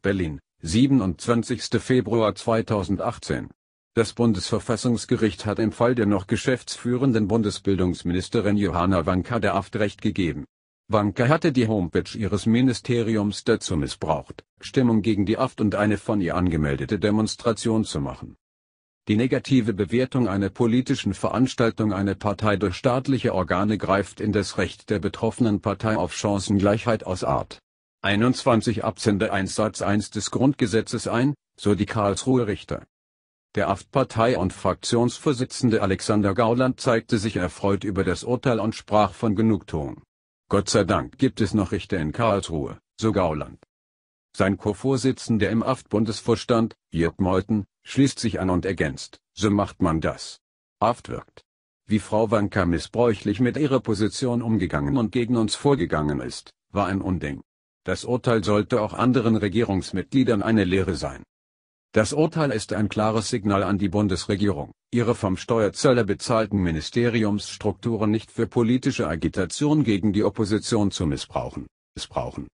Berlin, 27. Februar 2018. Das Bundesverfassungsgericht hat im Fall der noch geschäftsführenden Bundesbildungsministerin Johanna Wanka der Aft Recht gegeben. Wanka hatte die Homepage ihres Ministeriums dazu missbraucht, Stimmung gegen die Aft und eine von ihr angemeldete Demonstration zu machen. Die negative Bewertung einer politischen Veranstaltung einer Partei durch staatliche Organe greift in das Recht der betroffenen Partei auf Chancengleichheit aus Art. 21 Absender 1 Satz 1 des Grundgesetzes ein, so die Karlsruhe Richter. Der AFT-Partei- und Fraktionsvorsitzende Alexander Gauland zeigte sich erfreut über das Urteil und sprach von Genugtuung. Gott sei Dank gibt es noch Richter in Karlsruhe, so Gauland. Sein Co-Vorsitzender im AFT-Bundesvorstand, Jörg Meuthen, schließt sich an und ergänzt, so macht man das. AFT wirkt. Wie Frau Wanka missbräuchlich mit ihrer Position umgegangen und gegen uns vorgegangen ist, war ein Unding. Das Urteil sollte auch anderen Regierungsmitgliedern eine Lehre sein. Das Urteil ist ein klares Signal an die Bundesregierung, ihre vom Steuerzahler bezahlten Ministeriumsstrukturen nicht für politische Agitation gegen die Opposition zu missbrauchen. missbrauchen.